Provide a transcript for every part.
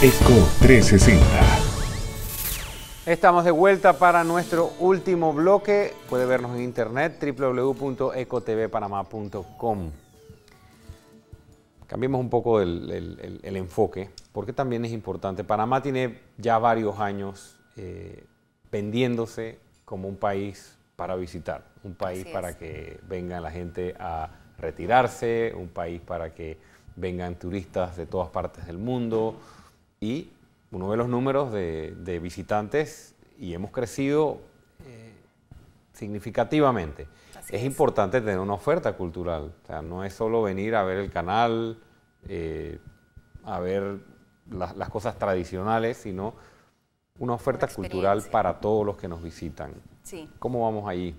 ECO 360. Estamos de vuelta para nuestro último bloque. Puede vernos en internet www.ecotvpanamá.com. Cambiemos un poco el, enfoque, porque también es importante. Panamá tiene ya varios años eh, vendiéndose como un país para visitar, un país para que venga la gente a retirarse, un país para que vengan turistas de todas partes del mundo, y uno de los números de, visitantes y hemos crecido eh, significativamente. Es, importante tener una oferta cultural, no es solo venir a ver el canal, eh, a ver las cosas tradicionales, sino una oferta cultural para todos los que nos visitan. ¿Cómo vamos allí?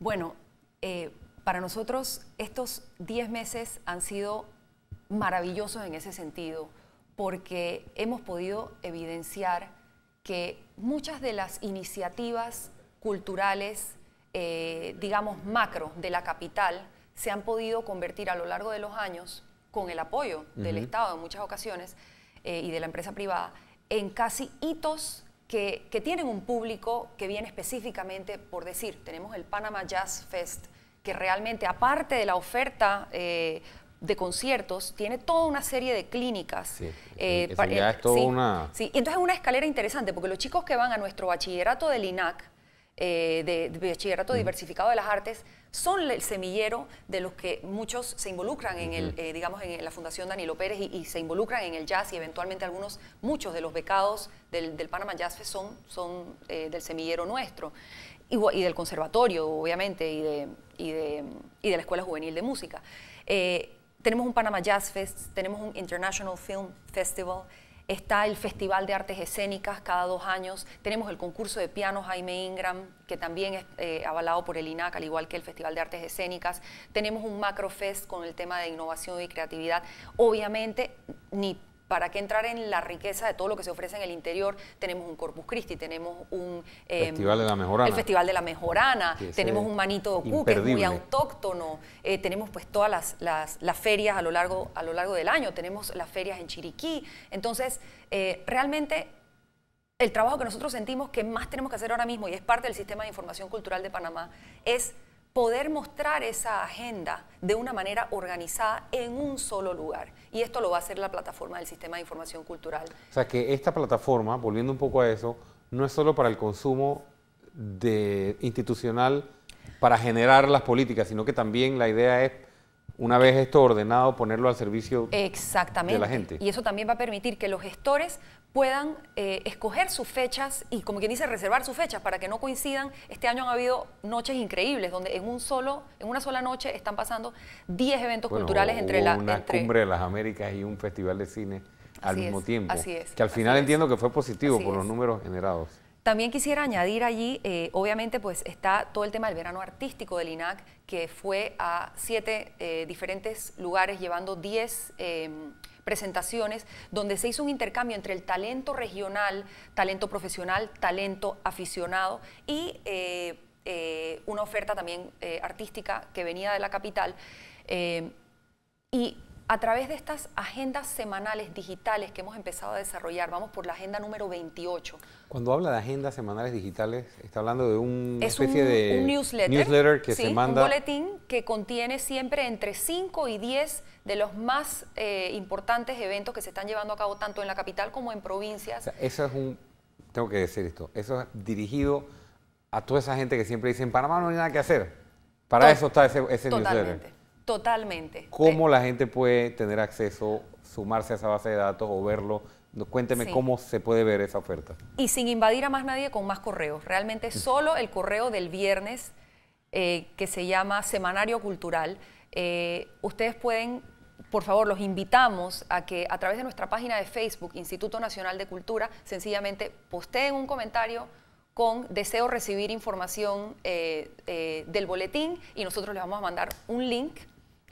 Bueno, eh, para nosotros estos 10 meses han sido maravillosos en ese sentido porque hemos podido evidenciar que muchas de las iniciativas culturales, eh, digamos, macro de la capital, se han podido convertir a lo largo de los años, con el apoyo del Estado en muchas ocasiones eh, y de la empresa privada, en casi hitos que, tienen un público que viene específicamente, por decir, tenemos el Panama Jazz Fest, que realmente, aparte de la oferta eh, de conciertos, tiene toda una serie de clínicas. Sí, eh, eh, es una... Sí, entonces es una escalera interesante, porque los chicos que van a nuestro bachillerato del INAC, eh, de, Bachillerato Diversificado de las Artes, son el semillero de los que muchos se involucran en, el, digamos, en la Fundación Danilo Pérez y, se involucran en el jazz y eventualmente algunos, muchos de los becados del, del Panama Jazz son, son del semillero nuestro y, del conservatorio, obviamente, y de, y de, la Escuela Juvenil de Música tenemos un Panama Jazz Fest, tenemos un International Film Festival, está el Festival de Artes Escénicas cada dos años, tenemos el concurso de piano Jaime Ingram, que también es eh, avalado por el INAC, al igual que el Festival de Artes Escénicas, tenemos un Macrofest con el tema de innovación y creatividad. Obviamente, ni ¿para qué entrar en la riqueza de todo lo que se ofrece en el interior? Tenemos un Corpus Christi, tenemos un... Eh, Festival de la Mejorana. El Festival de la Mejorana, tenemos un Manito de que es muy autóctono, eh, tenemos pues todas las, ferias a lo, largo, del año, tenemos las ferias en Chiriquí, entonces eh, realmente el trabajo que nosotros sentimos que más tenemos que hacer ahora mismo y es parte del sistema de información cultural de Panamá es poder mostrar esa agenda de una manera organizada en un solo lugar. Y esto lo va a hacer la plataforma del Sistema de Información Cultural. O sea que esta plataforma, volviendo un poco a eso, no es solo para el consumo de, institucional para generar las políticas, sino que también la idea es una vez esto ordenado, ponerlo al servicio de la gente. Y eso también va a permitir que los gestores puedan eh, escoger sus fechas y, como quien dice, reservar sus fechas para que no coincidan. Este año han habido noches increíbles donde en un solo, en una sola noche están pasando 10 eventos culturales entre la una cumbre de las Américas y un festival de cine al mismo tiempo. Así es. Que al final entiendo que fue positivo por los números generados. También quisiera añadir allí, eh, obviamente, pues está todo el tema del verano artístico del INAC, que fue a siete eh, diferentes lugares llevando diez em, presentaciones, donde se hizo un intercambio entre el talento regional, talento profesional, talento aficionado y eh, una oferta también artística que venía de la capital. y a través de estas agendas semanales digitales que hemos empezado a desarrollar, vamos por la agenda número 28. Cuando habla de agendas semanales digitales, está hablando de una especie un, de newsletter, que se manda. Un boletín que contiene siempre entre 5 y 10 de los más eh, importantes eventos que se están llevando a cabo tanto en la capital como en provincias. eso es un, tengo que decir esto, eso es dirigido a toda esa gente que siempre dice, en Panamá no hay nada que hacer. Para eso está ese, ese newsletter. Totalmente. ¿Cómo eh, la gente puede tener acceso, sumarse a esa base de datos o verlo? Cuénteme cómo se puede ver esa oferta. Y sin invadir a más nadie con más correos. Realmente solo el correo del viernes, eh, que se llama Semanario Cultural, eh, ustedes pueden por favor, los invitamos a que a través de nuestra página de Facebook, Instituto Nacional de Cultura, sencillamente posteen un comentario con deseo recibir información del boletín y nosotros les vamos a mandar un link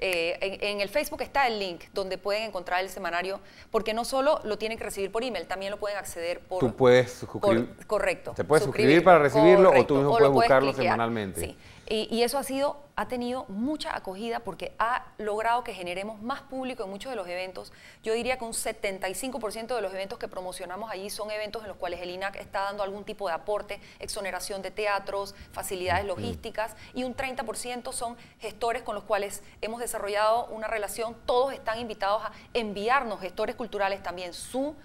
eh, en, el Facebook está el link donde pueden encontrar el semanario, porque no solo lo tienen que recibir por email, también lo pueden acceder por... Tú puedes suscribir. correcto. Te puedes suscribir, para recibirlo o tú mismo puedes, buscarlo semanalmente. Y, eso ha, sido, ha tenido mucha acogida porque ha logrado que generemos más público en muchos de los eventos. Yo diría que un 75% de los eventos que promocionamos allí son eventos en los cuales el INAC está dando algún tipo de aporte, exoneración de teatros, facilidades logísticas, y un 30% son gestores con los cuales hemos desarrollado una relación. Todos están invitados a enviarnos, gestores culturales también, su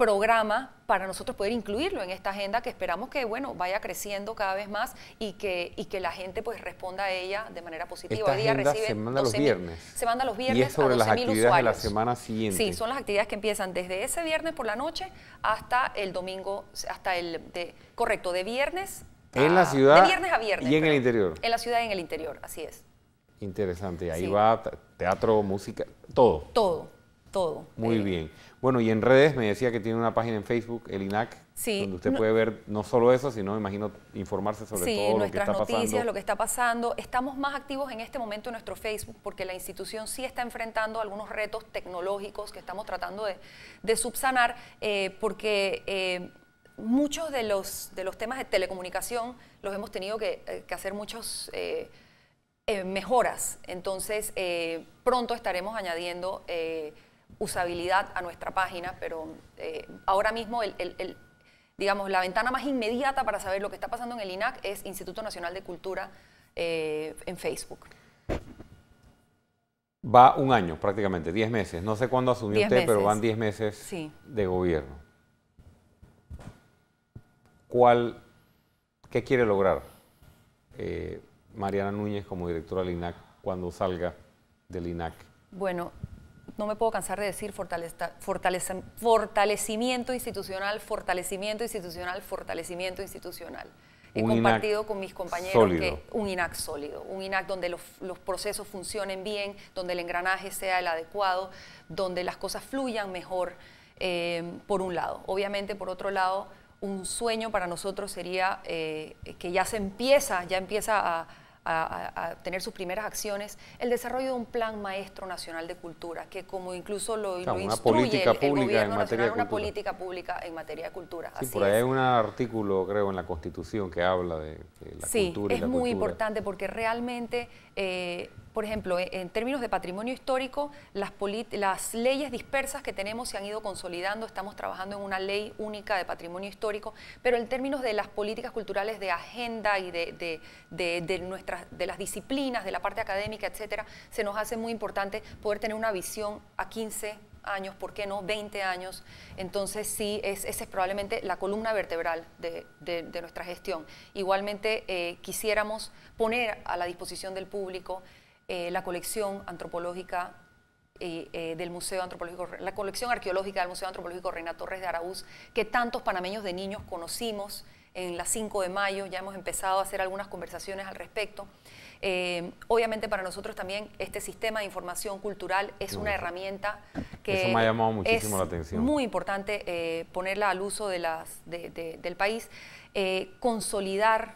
programa para nosotros poder incluirlo en esta agenda que esperamos que bueno vaya creciendo cada vez más y que, y que la gente pues responda a ella de manera positiva. Esta día se manda los viernes. Se manda los viernes. Y es sobre las actividades de la semana siguiente. Sí, son las actividades que empiezan desde ese viernes por la noche hasta el domingo, hasta el correcto, de viernes. en la ciudad. De viernes a viernes. Y en el interior. En la ciudad y en el interior, así es. Interesante. Ahí va teatro, música, todo. Todo todo. Muy eh, bien. Bueno, y en redes me decía que tiene una página en Facebook, el INAC, donde usted puede ver no solo eso, sino, imagino, informarse sobre todo lo que está noticias, pasando. lo que está pasando. Estamos más activos en este momento en nuestro Facebook porque la institución sí está enfrentando algunos retos tecnológicos que estamos tratando de, subsanar eh, porque... Eh, muchos de los, de los temas de telecomunicación los hemos tenido que, hacer muchos mejoras. Entonces, pronto estaremos añadiendo usabilidad a nuestra página, pero eh, ahora mismo digamos, la ventana más inmediata para saber lo que está pasando en el INAC es Instituto Nacional de Cultura eh, en Facebook. Va un año prácticamente, 10 meses. No sé cuándo asumió usted, pero van 10 meses de gobierno. ¿Cuál, ¿Qué quiere lograr eh, Mariana Núñez como directora del INAC cuando salga del INAC? Bueno, no me puedo cansar de decir fortalecimiento institucional, fortalecimiento institucional, fortalecimiento institucional. He compartido con mis compañeros que un INAC sólido, un INAC donde los, procesos funcionen bien, donde el engranaje sea el adecuado, donde las cosas fluyan mejor, eh, por un lado. Obviamente, por otro lado, un sueño para nosotros sería eh, que ya se empieza, ya empieza a, a, tener sus primeras acciones, el desarrollo de un plan maestro nacional de cultura, que como incluso lo, lo instruye el, gobierno nacional, una política pública en materia de cultura. por ahí hay un artículo, creo, en la Constitución que habla de, la cultura. Sí, es muy importante porque realmente eh, por ejemplo, e, en términos de patrimonio histórico, las, leyes dispersas que tenemos se han ido consolidando, estamos trabajando en una ley única de patrimonio histórico, pero en términos de las políticas culturales de agenda y de, nuestras, de las disciplinas, de la parte académica, etcétera, se nos hace muy importante poder tener una visión a 15 años, ¿por qué no? 20 años. Entonces sí, es, esa es probablemente la columna vertebral de, nuestra gestión. Igualmente eh, quisiéramos poner a la disposición del público eh, la colección antropológica eh, eh, del Museo Antropológico, la colección arqueológica del Museo Antropológico Reina Torres de Araúz, que tantos panameños de niños conocimos en la 5 de mayo, ya hemos empezado a hacer algunas conversaciones al respecto. obviamente para nosotros también este sistema de información cultural es una herramienta que es muy importante ponerla al uso de las, del país, consolidar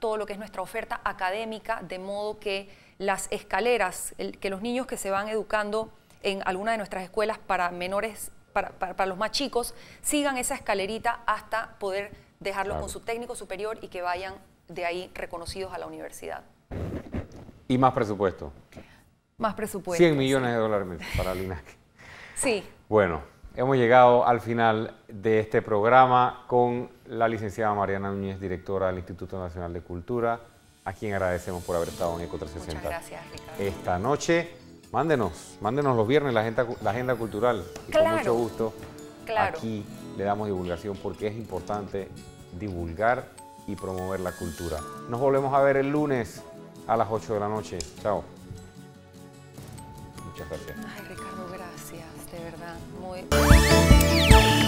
todo lo que es nuestra oferta académica de modo que las escaleras, que los niños que se van educando en alguna de nuestras escuelas para menores, para, los más chicos, sigan esa escalerita hasta poder dejarlos con su técnico superior y que vayan de ahí reconocidos a la universidad. Y más presupuesto. Más presupuesto. 100 millones de dólares para el INAC. sí. Bueno, hemos llegado al final de este programa con la licenciada Mariana Núñez, directora del Instituto Nacional de Cultura a quien agradecemos por haber estado en Eco 360. Muchas gracias, Ricardo. Esta noche, mándenos, mándenos los viernes la agenda, cultural. Y con mucho gusto aquí le damos divulgación porque es importante divulgar y promover la cultura. Nos volvemos a ver el lunes a las 8 de la noche. Chao. Muchas gracias. Ay, Ricardo, gracias, de verdad. Muy...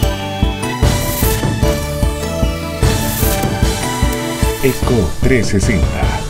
Eco 360.